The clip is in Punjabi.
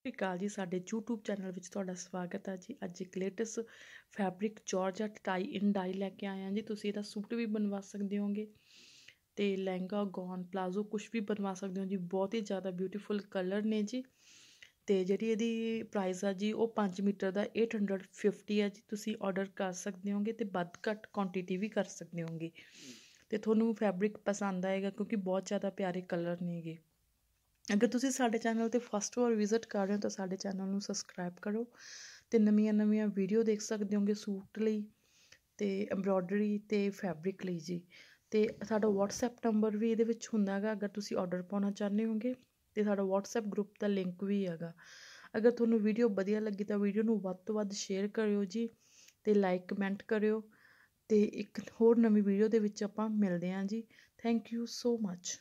ਸਤਿ ਸ਼੍ਰੀ ਅਕਾਲ ਜੀ ਸਾਡੇ YouTube ਚੈਨਲ ਵਿੱਚ ਤੁਹਾਡਾ ਸਵਾਗਤ ਹੈ ਜੀ ਅੱਜ ਇੱਕ latest fabric georgette tie in dye ਲੈ ਕੇ ਆਏ ਹਾਂ ਜੀ ਤੁਸੀਂ ਇਹਦਾ ਸੂਟ ਵੀ ਬਣਵਾ ਸਕਦੇ ਹੋਗੇ ਤੇ ਲਹਿੰਗਾ ਗੌਨ ਪਲਾਜ਼ੋ ਕੁਝ ਵੀ ਬਣਵਾ ਸਕਦੇ ਹੋ ਜੀ ਬਹੁਤ ਹੀ ਜ਼ਿਆਦਾ ਬਿਊਟੀਫੁਲ ਕਲਰ ਨੇ ਜੀ ਤੇ ਜਿਹੜੀ ਇਹਦੀ ਪ੍ਰਾਈਸ ਆ ਜੀ ਉਹ 5 ਮੀਟਰ ਦਾ 850 ਹੈ ਜੀ ਤੁਸੀਂ ਆਰਡਰ ਕਰ ਸਕਦੇ ਹੋਗੇ ਤੇ ਵੱਧ ਘੱਟ ਕੁਆਂਟੀਟੀ ਵੀ ਕਰ ਸਕਦੇ ਹੋਗੇ ਤੇ ਤੁਹਾਨੂੰ ਫੈਬਰਿਕ ਪਸੰਦ ਆਏਗਾ ਕਿਉਂਕਿ ਬਹੁਤ ਜ਼ਿਆਦਾ ਪਿਆਰੇ ਕਲਰ ਨੇਗੇ ਅਗਰ ਤੁਸੀਂ ਸਾਡੇ ਚੈਨਲ ਤੇ ਫਸਟ ਵਾਰ ਵਿਜ਼ਿਟ ਕਰ ਰਹੇ ਹੋ ਤਾਂ ਸਾਡੇ ਚੈਨਲ ਨੂੰ ਸਬਸਕ੍ਰਾਈਬ ਕਰੋ ਤੇ ਨਵੀਆਂ-ਨਵੀਆਂ ਵੀਡੀਓ ਦੇਖ ਸਕਦੇ ਹੋਗੇ ਸੂਟ ਲਈ ਤੇ ਐਮਬ੍ਰੋਇਡਰੀ ਤੇ ਫੈਬਰਿਕ ਲਈ ਜੀ ਤੇ ਸਾਡਾ WhatsApp ਨੰਬਰ ਵੀ ਇਹਦੇ ਵਿੱਚ ਹੁੰਦਾਗਾ ਅਗਰ ਤੁਸੀਂ ਆਰਡਰ ਪਾਉਣਾ ਚਾਹੁੰਦੇ ਹੋਗੇ ਤੇ ਸਾਡਾ WhatsApp ਗਰੁੱਪ ਦਾ ਲਿੰਕ ਵੀ ਹੈਗਾ ਅਗਰ ਤੁਹਾਨੂੰ ਵੀਡੀਓ ਵਧੀਆ ਲੱਗੀ ਤਾਂ ਵੀਡੀਓ ਨੂੰ ਵੱਧ ਤੋਂ ਵੱਧ ਸ਼ੇਅਰ ਕਰਿਓ ਜੀ ਤੇ ਲਾਈਕ ਕਮੈਂਟ ਕਰਿਓ ਤੇ ਇੱਕ ਹੋਰ ਨਵੀਂ ਵੀਡੀਓ ਦੇ ਵਿੱਚ ਆਪਾਂ ਮਿਲਦੇ ਹਾਂ ਜੀ ਥੈਂਕ ਯੂ ਸੋ ਮੱਚ